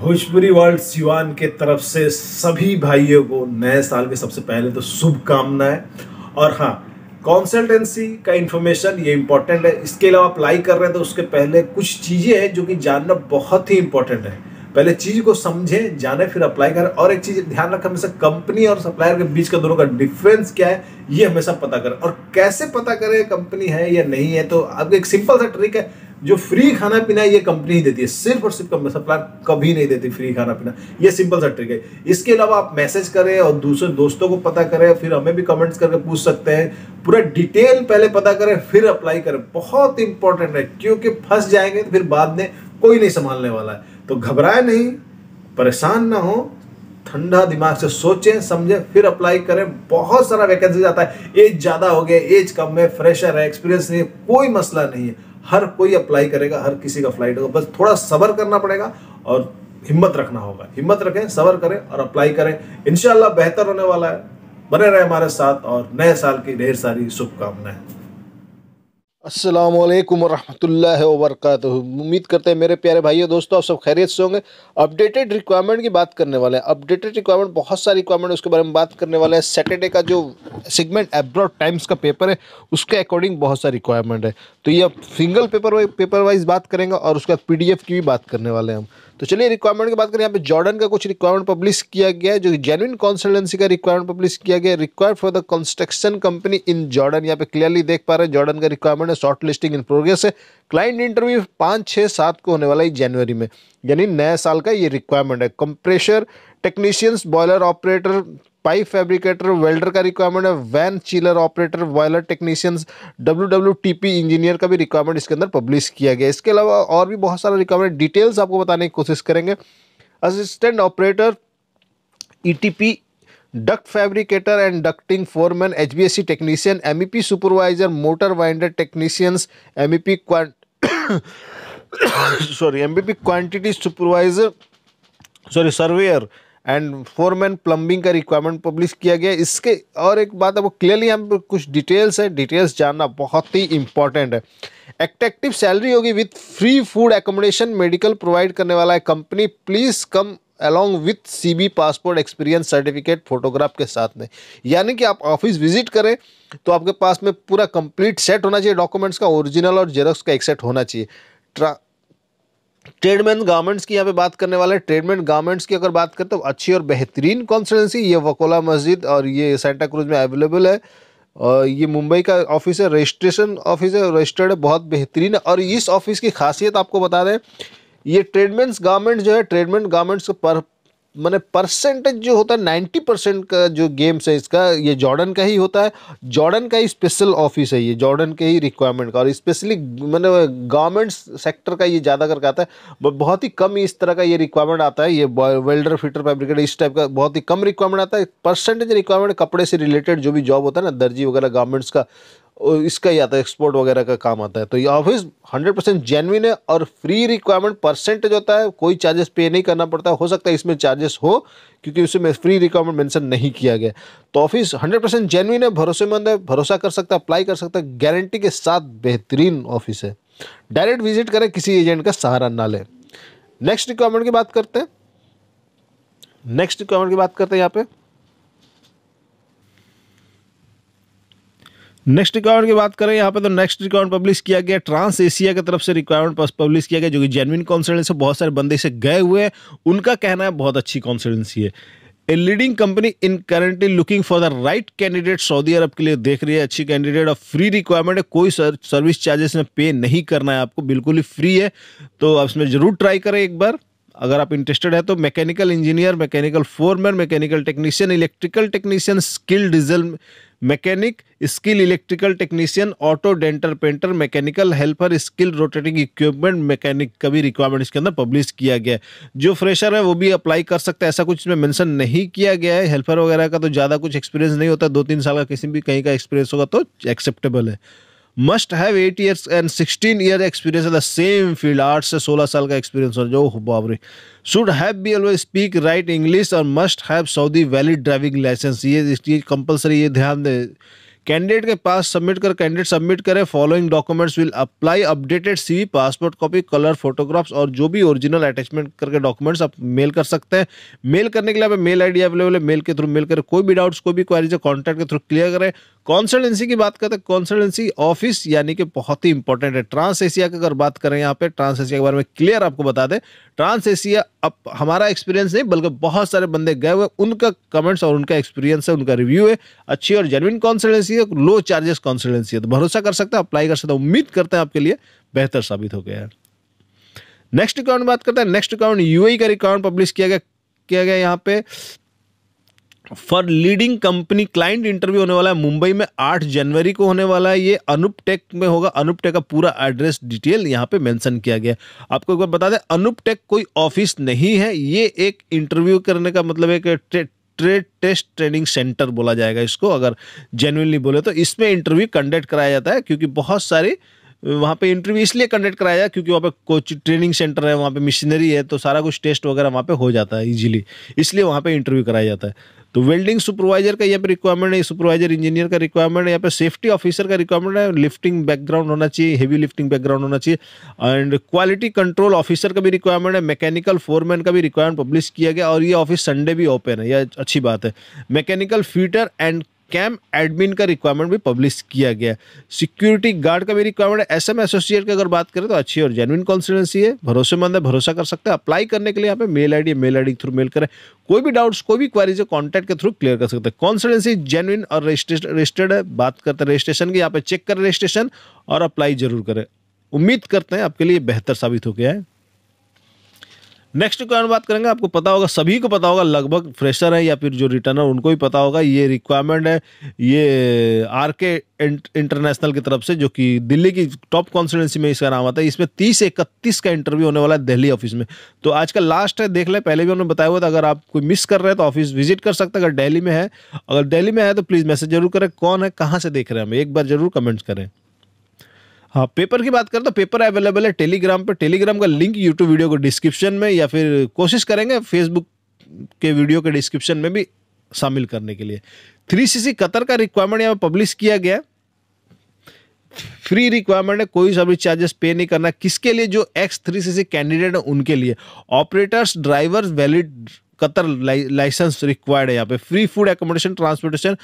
Bhojpuri world Siwan के तरफ से सभी भाइयों को नए साल के सबसे पहले तो शुभकामनाएं और हाँ कंसल्टेंसी का इन्फॉर्मेशन ये इंपॉर्टेंट है इसके अलावा अप्लाई कर रहे हैं तो उसके पहले कुछ चीज़ें हैं जो कि जानना बहुत ही इंपॉर्टेंट है पहले चीज़ को समझें जाने फिर अप्लाई करें और एक चीज़ ध्यान रखें हमेशा कंपनी और सप्लायर के बीच का दोनों का डिफरेंस क्या है ये हमेशा पता करें और कैसे पता करें कंपनी है या नहीं है तो अब एक सिंपल सा ट्रिक है जो फ्री खाना पीना ये कंपनी ही देती है सिर्फ और सिर्फ सप्लायर कभी नहीं देती फ्री खाना पीना ये सिंपल सा ट्रिक है इसके अलावा आप मैसेज करें और दूसरे दोस्तों को पता करें फिर हमें भी कमेंट्स करके पूछ सकते हैं पूरा डिटेल पहले पता करें फिर अप्लाई करें बहुत इंपॉर्टेंट है क्योंकि फंस जाएंगे तो फिर बाद में कोई नहीं संभालने वाला है तो घबराए नहीं परेशान ना हो ठंडा दिमाग से सोचें समझें फिर अप्लाई करें बहुत सारा वैकेंसी आता है एज ज़्यादा हो गया एज कम है फ्रेशर है एक्सपीरियंस नहीं है कोई मसला नहीं है हर कोई अप्लाई करेगा हर किसी का फ्लाइट होगा बस थोड़ा सबर करना पड़ेगा और हिम्मत रखना होगा हिम्मत रखें सबर करें और अप्लाई करें इनशाला बेहतर होने वाला है बने रहे हमारे साथ और नए साल की ढेर सारी शुभकामनाएं असलकम वरहमल वर्क उम्मीद करते हैं मेरे प्यारे भाइयों दोस्तों आप सब खैरियत से होंगे अपडेटेड रिक्वायरमेंट की बात करने वाले हैं अपडेटेड रिक्वायरमेंट बहुत सारी रिक्वायरमेंट उसके बारे में बात करने वाले हैं सैटरडे का जो सेगमेंट एब्रॉड टाइम्स का पेपर है उसके अकॉर्डिंग बहुत सारी रिक्वायरमेंट है तो ये सिंगल पेपर पेपर वाइज बात करेंगे और उसके बाद पी की भी बात करने वाले हैं हम तो चलिए रिक्वायरमेंट की बात करें यहाँ पे जॉर्डन का कुछ रिक्वायरमेंट पब्लिश किया गया है जो जेनुइन कंसल्टेंसी का रिक्वायरमेंट पब्लिश किया गया require required for the construction company in Jordan यहाँ पे क्लियरली देख पा रहे हैं जॉर्डन का रिक्वायरमेंट डिपार्टमेंट है शॉर्ट लिस्टिंग इन प्रोग्रेस है क्लाइंट इंटरव्यू पाँच छः सात को होने वाला है जनवरी में यानी नए साल का ये रिक्वायरमेंट है compressor technicians boiler operator pipe fabricator welder का रिक्वायरमेंट है van chiller operator boiler technicians W W T P engineer का भी रिक्वायरमेंट इसके अंदर पब्लिश किया गया इसके अलावा और भी बहुत सारा रिक्वायरमेंट डिटेल्स आपको बताने की कोशिश करेंगे assistant operator E T P duct fabricator and ducting foreman H B S C technician M E P supervisor motor winder technicians M E P sorry M B e P quantity supervisor sorry surveyor and foreman plumbing का requirement publish किया गया इसके और एक बात वो clearly हम कुछ डिटेल्स है डिटेल्स जानना बहुत ही इंपॉर्टेंट है एक्टेक्टिव सैलरी होगी with free food accommodation medical provide करने वाला है company please come along with C V passport experience certificate photograph के साथ में यानी कि आप ऑफिस विजिट करें तो आपके पास में पूरा कंप्लीट सेट होना चाहिए डॉक्यूमेंट्स का ओरिजिनल और जेरोक्स का एक सेट होना चाहिए ट्रा ट्रेडमैन गारमेंट्स की यहाँ पे बात करने वाले हैं ट्रेडमैन गारमेंट्स की अगर बात करें तो अच्छी और बेहतरीन कॉन्सल्टेंसी ये वकोला मस्जिद और ये सेंटा क्रूज में अवेलेबल है और ये मुंबई का ऑफिस है रजिस्ट्रेशन ऑफिस है रजिस्टर्ड है बहुत बेहतरीन है और इस ऑफिस की खासियत आपको बता दें ये ट्रेडमेंट्स गारमेंट जो है ट्रेडमेंट गारमेंट्स पर मैंने परसेंटेज जो होता है नाइन्टी परसेंट का जो गेम्स है इसका ये जॉर्डन का ही होता है जॉर्डन का ही स्पेशल ऑफिस है ये जॉर्डन के ही रिक्वायरमेंट का और स्पेशली मैंने गवर्नमेंट्स सेक्टर का ये ज़्यादा करके आता है बहुत ही कम इस तरह का ये रिक्वायरमेंट आता है ये वेल्डर फिटर फैब्रिकेटर इस टाइप का बहुत ही कम रिक्वायरमेंट आता है परसेंटेज रिक्वायरमेंट कपड़े से रिलेटेड जो भी जॉब होता है ना दर्जी वगैरह गवर्नमेंट्स का इसका ही आता है एक्सपोर्ट वगैरह का काम आता है तो ये ऑफिस हंड्रेड परसेंट जेनविन है और फ्री रिक्वायरमेंट परसेंटेज होता है कोई चार्जेस पे नहीं करना पड़ता हो सकता है इसमें चार्जेस हो क्योंकि उसमें फ्री रिक्वायरमेंट मेंशन नहीं किया गया तो ऑफिस हंड्रेड परसेंट जेनविन है भरोसेमंद है भरोसा कर सकता है अप्लाई कर सकता है गारंटी के साथ बेहतरीन ऑफिस है डायरेक्ट विजिट करें किसी एजेंट का सहारा ना लें नेक्स्ट रिक्वायरमेंट की बात करते हैं नेक्स्ट रिक्वायरमेंट की बात करते हैं यहाँ पे नेक्स्ट रिक्वायरमेंट की बात करें यहाँ पे तो नेक्स्ट रिक्वायरमेंट पब्लिश किया गया ट्रांस एशिया की तरफ से रिक्वायरमेंट पब्लिश किया गया जो कि जेनविन कॉन्सल्टेंसी बहुत सारे बंदे से गए हुए हैं उनका कहना है बहुत अच्छी कॉन्सल्टेंसी है a leading company in currently looking for the right candidate Saudi Arab के लिए देख रही है अच्छी कैंडिडेट और फ्री रिक्वायरमेंट है कोई सर्विस चार्जेस में पे नहीं करना है आपको बिल्कुल ही फ्री है तो आप इसमें जरूर ट्राई करें एक बार अगर आप इंटरेस्टेड है तो mechanical engineer mechanical foreman mechanical technician electrical technician skill diesel mechanic skill electrical technician auto dental painter mechanical helper skill rotating equipment mechanic का भी रिक्वायरमेंट इसके अंदर पब्लिश किया गया है जो फ्रेशर है वो भी अप्लाई कर सकता है ऐसा कुछ इसमें मेंशन नहीं किया गया है हेल्पर वगैरह का तो ज़्यादा कुछ एक्सपीरियंस नहीं होता दो तीन साल का किसी भी कहीं का एक्सपीरियंस होगा तो एक्सेप्टेबल है must have eight years and sixteen year experience in the same field आठ से सोलह साल का एक्सपीरियंस हो जो बाबरे should have be always speak right English और must have Saudi valid driving licence ये चीज़ कंपलसरी ये ध्यान दें कैंडिडेट के पास सबमिट कर कैंडिडेट सबमिट करे following documents will apply updated CV passport copy colour photographs और जो भी ओरिजिनल अटैचमेंट करके डॉक्यूमेंट्स आप मेल कर सकते हैं मेल करने के लिए आप मेल आईडी अवेलेबल है मेल के थ्रू मेल करें कोई भी डाउट्स कोई भी क्वारीज है कॉन्टैक्ट के थ्रू क्लियर करें कॉन्सल्टेंसी की बात करते हैं कॉन्सल्टेंसी ऑफिस यानी कि बहुत ही इंपॉर्टेंट है ट्रांस एशिया की अगर बात करें यहाँ पे ट्रांस एशिया के बारे में क्लियर आपको बता दें ट्रांस एशिया अब हमारा एक्सपीरियंस नहीं बल्कि बहुत सारे बंदे गए हुए उनका कमेंट्स और उनका एक्सपीरियंस है उनका रिव्यू है अच्छी और जेनविन कॉन्सल्टेंसी है लो चार्जेस कॉन्सल्टेंसी है तो भरोसा कर सकते हैं अप्लाई कर सकते हैं उम्मीद करते हैं आपके लिए बेहतर साबित हो गया है नेक्स्ट अकाउंट बात करते हैं नेक्स्ट अकाउंट यूएई का रिकॉर्ड पब्लिश किया गया किया गया यहाँ पे for leading company client interview होने वाला है मुंबई में 8 जनवरी को होने वाला है ये अनुप टेक में होगा अनुप टेक का पूरा एड्रेस डिटेल यहाँ पे मेंशन किया गया आपको एक बार बता दें अनुप टेक कोई ऑफिस नहीं है ये एक इंटरव्यू करने का मतलब एक ट्रेड टेस्ट ट्रेनिंग सेंटर बोला जाएगा इसको अगर जेनुअनली बोले तो इसमें इंटरव्यू कंडक्ट कराया जाता है क्योंकि बहुत सारी वहाँ पे इंटरव्यू इसलिए कंडक्ट कराया जाए क्योंकि वहाँ पे कोच ट्रेनिंग सेंटर है वहाँ पे मशीनरी है तो सारा कुछ टेस्ट वगैरह वहाँ पे हो जाता है इजीली इसलिए वहाँ पे इंटरव्यू कराया जाता है तो वेल्डिंग सुपरवाइजर का यहाँ पर रिक्वायरमेंट है सुपरवाइजर इंजीनियर का रिक्वायरमेंट है यहाँ पर सेफ्टी ऑफिसर का रिक्वायरमेंट है लिफ्टिंग बैकग्राउंड होना चाहिए हेवी लिफ्टिंग बैकग्राउंड होना चाहिए एंड क्वालिटी कंट्रोल ऑफिसर का भी रिक्वायरमेंट है मैकेनिकल फोरमैन का भी रिक्वायरमेंट पब्लिश किया गया और ये ऑफिस संडे भी ओपन है यह अच्छी बात है mechanical fitter and camp admin का रिक्वायरमेंट भी पब्लिश किया गया सिक्योरिटी गार्ड का भी रिक्वायरमेंट एस एम एसोसिएट की अगर बात करें तो अच्छी और जेनविन कॉन्सिडेंसी है भरोसेमंद है भरोसा कर सकते हैं अप्लाई करने के लिए यहाँ पे मेल आईडी मेल आईडी के थ्रू मेल करें कोई भी डाउट्स कोई भी क्वारीज है कॉन्टैक्ट के थ्रू क्लियर कर सकते हैं कॉन्सिडेंसी जेनविन और रजिस्टर्ड है बात करते हैं रजिस्ट्रेशन की यहाँ पे चेक करें रजिस्ट्रेशन और अप्लाई जरूर करें उम्मीद करते हैं आपके लिए बेहतर साबित हो गया है नेक्स्ट रिक्वायरमेंट बात करेंगे आपको पता होगा सभी को पता होगा लगभग फ्रेशर है या फिर जो रिटर्नर उनको भी पता होगा ये रिक्वायरमेंट है ये आर के इंटरनेशनल की तरफ से जो कि दिल्ली की टॉप कॉन्स्टिटेंसी में इसका नाम आता है इसमें तीस इकतीस का इंटरव्यू होने वाला है दिल्ली ऑफिस में तो आज का लास्ट है देख लें पहले भी उन्होंने बताया हुआ था अगर आप कोई मिस कर रहे हैं तो ऑफिस विजिट कर सकते हैं अगर डेली में है अगर डेली में है तो प्लीज़ मैसेज जरूर करें कौन है कहाँ से देख रहे हैं हम एक बार जरूर कमेंट्स करें हाँ पेपर की बात करें तो पेपर अवेलेबल है टेलीग्राम पर टेलीग्राम का लिंक यूट्यूब वीडियो को डिस्क्रिप्शन में या फिर कोशिश करेंगे फेसबुक के वीडियो के डिस्क्रिप्शन में भी शामिल करने के लिए थ्री सी कतर का रिक्वायरमेंट यहाँ पब्लिश किया गया फ्री रिक्वायरमेंट है कोई सर्विस चार्जेस पे नहीं करना किसके लिए जो एक्स थ्री सी कैंडिडेट है उनके लिए operators drivers valid Qatar licence required है यहाँ पे फ्री फूड एकोमोडेशन ट्रांसपोर्टेशन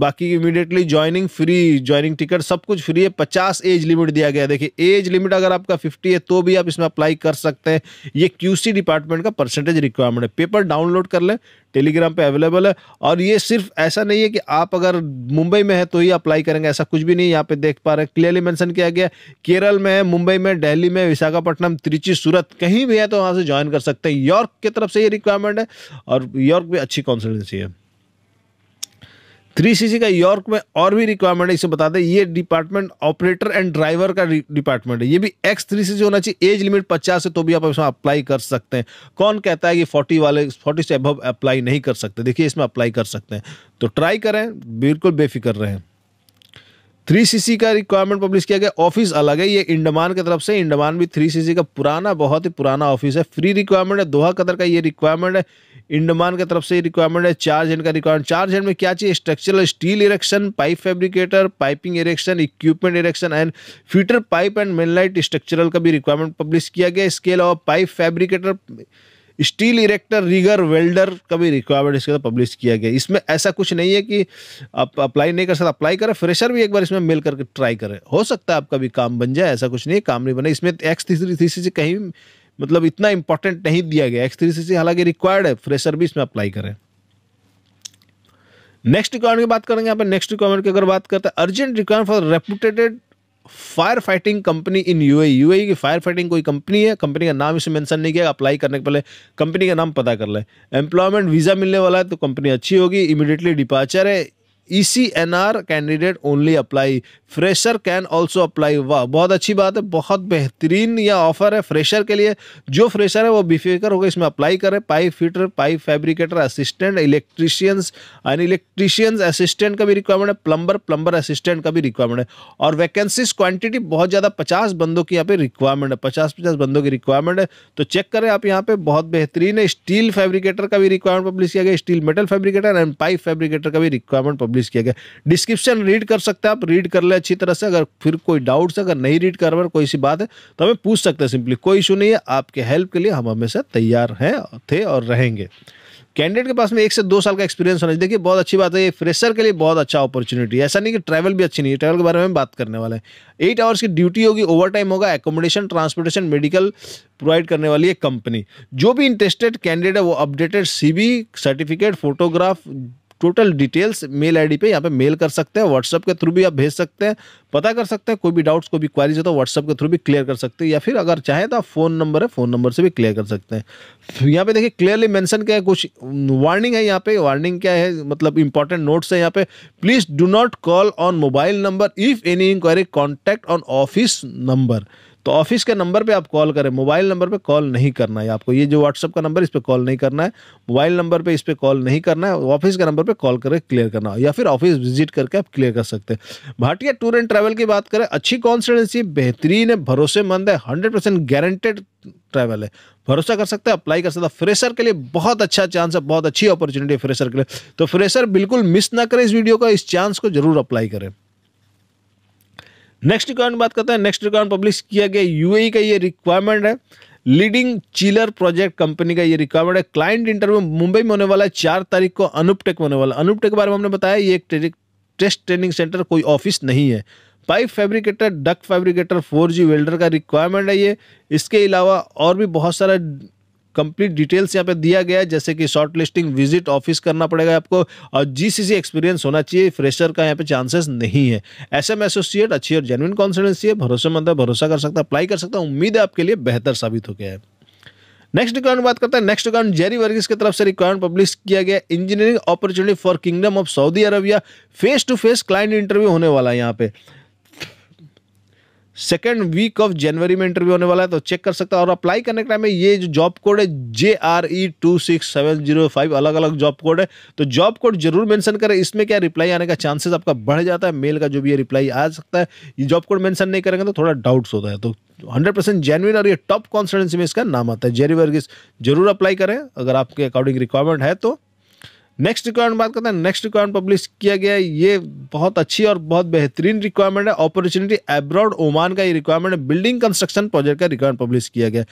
बाकी immediately joining free joining ticket सब कुछ फ्री है पचास एज लिमिट दिया गया देखिए एज लिमिट अगर आपका फिफ्टी है तो भी आप इसमें अप्लाई कर सकते हैं ये क्यूसी डिपार्टमेंट का परसेंटेज रिक्वायरमेंट है पेपर डाउनलोड कर लें टेलीग्राम पे अवेलेबल है और ये सिर्फ ऐसा नहीं है कि आप अगर मुंबई में है तो ही अप्लाई करेंगे ऐसा कुछ भी नहीं यहाँ पे देख पा रहे हैं क्लियरली मेंशन किया गया केरल में है मुंबई में दिल्ली में विशाखापट्टनम त्रिची सूरत कहीं भी है तो वहाँ से ज्वाइन कर सकते हैं यॉर्क की तरफ से ये रिक्वायरमेंट है और यॉर्क भी अच्छी कॉन्सल्टेंसी है थ्री सी का यॉर्क में और भी रिक्वायरमेंट है इसे बता दें ये डिपार्टमेंट ऑपरेटर एंड ड्राइवर का डिपार्टमेंट है ये भी एक्स थ्री सी होना चाहिए एज लिमिट पचास है तो भी आप इसमें अप्लाई कर सकते हैं कौन कहता है कि फोर्टी वाले फोर्टी से अबव अप्लाई नहीं कर सकते देखिए इसमें अप्लाई कर सकते हैं तो ट्राई करें बिल्कुल बेफिक्र रहें थ्री सीसी का रिक्वायरमेंट पब्लिश किया गया ऑफिस अलग है ये इंडमान की तरफ से इंडमान भी थ्री सीसी का पुराना बहुत ही पुराना ऑफिस है फ्री रिक्वायरमेंट है दोहा कदर का ये रिक्वायरमेंट है इंडमान की तरफ से रिक्वायरमेंट है चार जन का रिक्वायरमेंट चार जन में क्या चाहिए structural steel erection pipe fabricator piping erection equipment erection and fitter pipe and main light structural का भी रिक्वायरमेंट पब्लिश किया गया इसके अलावा pipe fabricator steel erector rigger welder का भी रिक्वायरमेंट इसके अंदर पब्लिश किया गया इसमें ऐसा कुछ नहीं है कि आप अप्लाई नहीं कर सकते अप्लाई करें फ्रेशर भी एक बार इसमें मेल करके ट्राई करें हो सकता है आपका भी काम बन जाए ऐसा कुछ नहीं काम नहीं बने इसमें एक्स थ्री थ्री सी कहीं मतलब इतना इंपॉर्टेंट नहीं दिया गया एक्स थ्री सी सी हालांकि रिक्वायर्ड है फ्रेशर भी इसमें अप्लाई करें नेक्स्ट रिक्वायरमेंट की बात करेंगे यहाँ पर नेक्स्ट रिक्वायरमेंट की अगर बात करते हैं urgent requirement for reputed fire fighting company in UA UA की फायर फाइटिंग कोई कंपनी है कंपनी का नाम इसे मेंशन नहीं किया अप्लाई करने के पहले कंपनी का नाम पता कर लें एम्प्लॉयमेंट वीज़ा मिलने वाला है तो कंपनी अच्छी होगी इमीडिएटली डिपार्चर है ECNR candidate only apply fresher can also apply वाह बहुत अच्छी बात है बहुत बेहतरीन यह ऑफर है फ्रेशर के लिए जो फ्रेशर है वो बिफेकर होगा इसमें अप्लाई करें pipe fitter pipe fabricator assistant electricians and electricians assistant का भी रिक्वायरमेंट है प्लम्बर प्लम्बर असिस्टेंट का भी रिक्वायरमेंट है और वैकेंसीज क्वान्टिटी बहुत ज़्यादा पचास बंदों की यहाँ पर रिक्वायरमेंट है पचास पचास बंदों की रिक्वायरमेंट है तो चेक करें आप यहाँ पर बहुत बेहतरीन है स्टील फैब्रिकेटर का भी रिक्वायरमेंट पब्लिश किया गया steel metal fabricator and pipe fabricator का भी रिक्वायरमेंट पब्लिश किया गया डिस्क्रिप्शन रीड कर सकते हैं आप रीड कर ले अच्छी तरह से अगर फिर कोई डाउट्स अगर नहीं रीड कर रहे कोई सी बात है तो हमें पूछ सकते हैं सिंपली कोई इशू नहीं है आपके हेल्प के लिए हम हमेशा तैयार हैं थे और रहेंगे कैंडिडेट के पास में एक से दो साल का एक्सपीरियंस होना चाहिए देखिए बहुत अच्छी बात है ये फ्रेशर के लिए बहुत अच्छा अपॉर्चुनिटी है ऐसा नहीं कि ट्रैवल भी अच्छी नहीं है ट्रैवल के बारे में बात करने वाले हैं एट आवर्स की ड्यूटी होगी ओवर टाइम होगा एकोमोडेशन ट्रांसपोर्टेशन मेडिकल प्रोवाइड करने वाली है कंपनी जो भी इंटरेस्टेड कैंडिडेट है वो updated C certificate photograph total details mail ID पे यहाँ पे मेल कर सकते हैं व्हाट्सअप के थ्रू भी आप भेज सकते हैं पता कर सकते हैं कोई भी डाउट्स कोई भी क्वारीज हो तो व्हाट्सअप के थ्रू भी क्लियर कर सकते हैं या फिर अगर चाहें तो आप फोन नंबर है फोन नंबर से भी क्लियर कर सकते हैं यहाँ पे देखिए क्लियरली मैंशन क्या है कुछ वार्निंग है यहाँ पे वार्निंग क्या है मतलब इंपॉर्टेंट नोट्स है यहाँ पे please do not call on mobile number if any inquiry contact on office number तो ऑफिस के नंबर पे आप कॉल करें मोबाइल नंबर पे कॉल नहीं करना है आपको ये जो व्हाट्सअप का नंबर इस पर कॉल नहीं करना है मोबाइल नंबर पे इस पर कॉल नहीं करना है ऑफिस के नंबर पे कॉल करके क्लियर करना या फिर ऑफिस विजिट करके आप क्लियर कर सकते हैं भाटिया टूर एंड ट्रैवल की बात करें अच्छी कॉन्स्टिटेंसी बेहतरीन है भरोसेमंद है हंड्रेड परसेंट गारंटेड ट्रैवल है भरोसा कर सकते हैं अप्लाई कर सकता है फ्रेशर के लिए बहुत अच्छा चांस है बहुत अच्छी अपॉर्चुनिटी है फ्रेशर के लिए तो फ्रेशर बिल्कुल मिस ना करें इस वीडियो का इस चांस को जरूर अप्लाई करें नेक्स्ट रिक्वायरमेंट बात करते हैं नेक्स्ट रिक्वायरमेंट पब्लिश किया गया यूएई e का ये रिक्वायरमेंट है लीडिंग चिलर प्रोजेक्ट कंपनी का ये रिक्वायरमेंट है क्लाइंट इंटरव्यू मुंबई में होने वाला है चार तारीख को अनुपटेक में होने वाला अनुपटेक के बारे में हमने बताया ये एक टेस्ट ट्रेनिंग सेंटर कोई ऑफिस नहीं है pipe fabricator duct fabricator four G welder का रिक्वायरमेंट है ये इसके अलावा और भी बहुत सारा कंप्लीट डिटेल्स यहाँ पे दिया गया है जैसे कि शॉर्ट लिस्टिंग विजिट ऑफिस करना पड़ेगा आपको और जीसीसी एक्सपीरियंस होना चाहिए फ्रेशर का यहाँ पे चांसेस नहीं है एस एम एसोसिएट अच्छी और जेनविन कॉन्सिडेंसी है भरोसेमंद है भरोसा कर सकता है अप्लाई कर सकता है उम्मीद है आपके लिए बेहतर साबित हो गया है नेक्स्ट रिक्वायरमेंट बात करते हैं नेक्स्ट रिक्वायरमेंट जेरी वर्गीस की तरफ से रिक्वायरमेंट पब्लिश किया गया engineering opportunity for Kingdom of Saudi Arabia face to face client interview होने वाला है यहाँ पे सेकेंड वीक ऑफ जनवरी में इंटरव्यू होने वाला है तो चेक कर सकता है और अप्लाई करने के टाइम में ये जो जॉब कोड है J R E two six seven zero five अलग अलग जॉब कोड है तो जॉब कोड जरूर मेंशन करें इसमें क्या रिप्लाई आने का चांसेस आपका बढ़ जाता है मेल का जो भी ये रिप्लाई आ सकता है ये जॉब कोड मैंशन नहीं करेंगे तो थोड़ा डाउट्स होता है तो हंड्रेड परसेंट जेनविन और ये टॉप कॉन्फिडेंसी में इसका नाम आता है जेरी वर्गिस जरूर अप्लाई करें अगर आपके अकॉर्डिंग रिक्वायरमेंट है तो नेक्स्ट रिक्वायरमेंट बात करते हैं नेक्स्ट रिक्वायरमेंट पब्लिश किया गया है ये बहुत अच्छी और बहुत बेहतरीन रिक्वायरमेंट है अपॉर्चुनिटी एब्रॉड ओमान का ये रिक्वायरमेंट है बिल्डिंग कंस्ट्रक्शन प्रोजेक्ट का रिक्वायरमेंट पब्लिश किया गया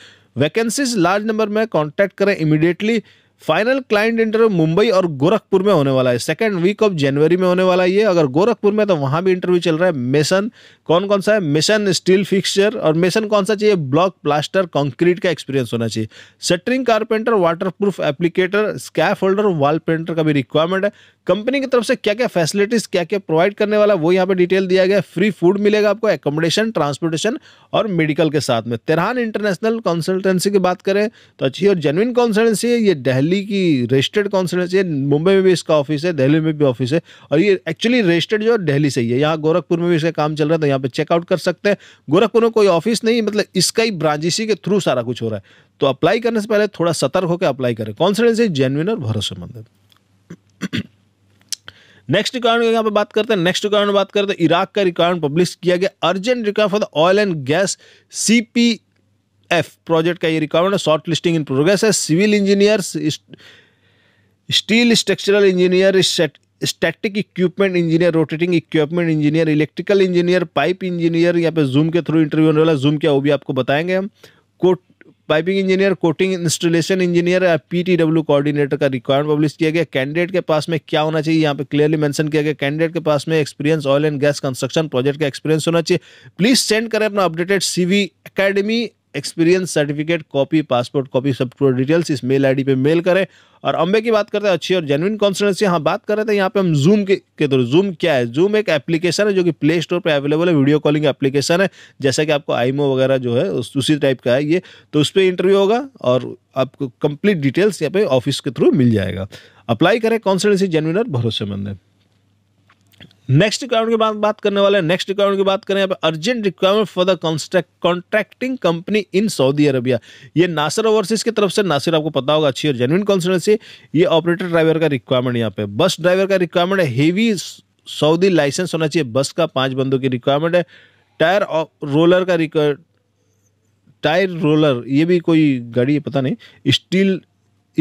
वैकेंसीज लार्ज नंबर में कॉन्टैक्ट करें immediately final client interview Mumbai और गोरखपुर में होने वाला है सेकेंड वीक ऑफ जनवरी में होने वाला है ये अगर गोरखपुर में तो वहाँ भी इंटरव्यू चल रहा है मेसन कौन कौन सा है मेसन स्टील फिक्सचर और मेसन कौन सा चाहिए ब्लॉक प्लास्टर कंक्रीट का एक्सपीरियंस होना चाहिए shuttering carpenter waterproof applicator scaffolder wall painter का भी रिक्वायरमेंट है कंपनी की तरफ से क्या क्या फैसिलिटीज क्या क्या प्रोवाइड करने वाला वो यहाँ पे डिटेल दिया गया फ्री फूड मिलेगा आपको एकोमोडेशन ट्रांसपोर्टेशन और मेडिकल के साथ में तेरहान इंटरनेशनल कंसल्टेंसी की बात करें तो अच्छी और जेनविन कंसल्टेंसी है ये दहली दिल्ली की रजिस्टर्ड कॉन्सुलेंसी है मुंबई में भी इसका ऑफिस है दिल्ली में भी ऑफिस है और ये एक्चुअली रजिस्टर्ड जो है दिल्ली से ही है यहाँ गोरखपुर में भी इसका काम चल रहा है तो यहाँ पे चेकआउट कर सकते हैं गोरखपुर में कोई ऑफिस नहीं मतलब इसका ही ब्रांच इसी के थ्रू सारा कुछ हो रहा है तो अप्लाई करने से पहले थोड़ा सतर्क होकर अप्लाई करें कॉन्सुलेंसी जेनविन और भरोसेमंद है नेक्स्ट रिक्वायरमेंट यहाँ पे बात करते हैं नेक्स्ट रिक्वायरमेंट बात करते हैं इराक का रिक्वायरमेंट पब्लिश किया गया urgent require for the oil and gas C P F project का ये रिक्वायरमेंट है शॉर्ट लिस्टिंग इन प्रोग्रेस है civil engineer steel structural engineer static equipment engineer rotating equipment engineer electrical engineer pipe engineer यहाँ पे zoom के through interview होने वाला zoom क्या वो भी आपको बताएंगे हम coat piping engineer coating installation engineer या पीटीडब्ल्यू कोऑर्डिनेटर का रिक्वायरमेंट पब्लिश किया गया कैंडिडेट के पास में क्या होना चाहिए यहाँ पे क्लियरली मेंशन किया गया कैंडिडेट के पास में experience oil and gas construction project का एक्सपीरियंस होना चाहिए प्लीज सेंड करें अपना updated CV academy experience certificate copy passport copy सब पूरा डिटेल्स इस मेल आईडी पे मेल करें और अम्बे की बात करते हैं अच्छी और जेनविन कॉन्स्टेंसी हाँ बात कर रहे थे यहाँ पे हम जूम के, के थ्रू जूम क्या है जूम एक एप्लीकेशन है जो कि प्ले स्टोर पर अवेलेबल है वीडियो कॉलिंग एप्लीकेशन है जैसा कि आपको आईमो वगैरह जो है उस, उसी टाइप का है ये तो उस पर इंटरव्यू होगा और आपको कंप्लीट डिटेल्स यहाँ पे ऑफिस के थ्रू मिल जाएगा अप्लाई करें कॉन्स्टेंसी जेनविन और भरोसेमंद है नेक्स्ट रिक्वायरमेंट की बात बात करने वाले नेक्स्ट रिक्वायरमेंट की बात करें urgent requirement for the contracting company in Saudi Arabia ये नासिर ओवरसीज की तरफ से नासिर आपको पता होगा अच्छी और जेनुइन कॉन्सल्टेंसी ये ऑपरेटर ड्राइवर का रिक्वायरमेंट यहाँ पे बस ड्राइवर का रिक्वायरमेंट है सऊदी लाइसेंस होना चाहिए बस का पांच बंदों की रिक्वायरमेंट है टायर रोलर का टायर रोलर ये भी कोई गाड़ी है पता नहीं steel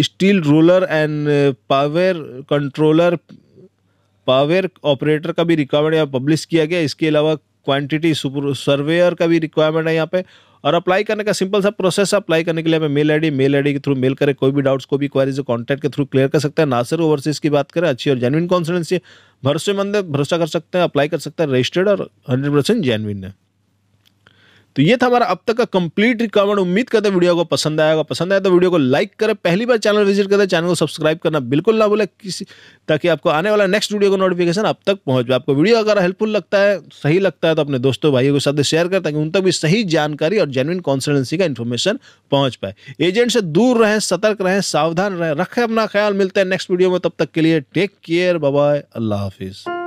steel roller and power controller power operator का भी रिक्वायरमेंट यहाँ पब्लिश किया गया इसके अलावा क्वांटिटी सर्वेयर का भी रिक्वायरमेंट है यहाँ पे और अप्लाई करने का सिंपल सा प्रोसेस है अप्लाई करने के लिए हमें मेल आईडी मेल आईडी के थ्रू मेल करें कोई भी डाउट्स कोई भी क्वारीज कॉन्टैक्ट के थ्रू क्लियर कर सकते हैं नासर ओवरसीज की बात करें अच्छी और जेनविन कॉन्फिडेंस भरोसेमंद है भरोसा कर सकते हैं अप्लाई कर सकते हैं रजिस्टर्ड और हंड्रेड परसेंट जेनविन है तो ये था हमारा अब तक का कंप्लीट रिकॉर्ड उम्मीद करते हैं वीडियो को पसंद आएगा पसंद आया तो वीडियो को लाइक करें पहली बार चैनल विजिट करते चैनल को सब्सक्राइब करना बिल्कुल ना भूले किसी ताकि आपको आने वाला नेक्स्ट वीडियो का नोटिफिकेशन अब तक पहुंच जाए आपको वीडियो अगर हेल्पफुल लगता है सही लगता है तो अपने दोस्तों भाइयों के साथ शेयर करें ताकि उन तक भी सही जानकारी और जेनविन कॉन्सल्टेंसी का इन्फॉर्मेशन पहुंच पाए एजेंट से दूर रहें सतर्क रहें सावधान रहें रखें अपना ख्याल मिलते हैं नेक्स्ट वीडियो में तब तक के लिए टेक केयर बाय अल्लाह हाफिज़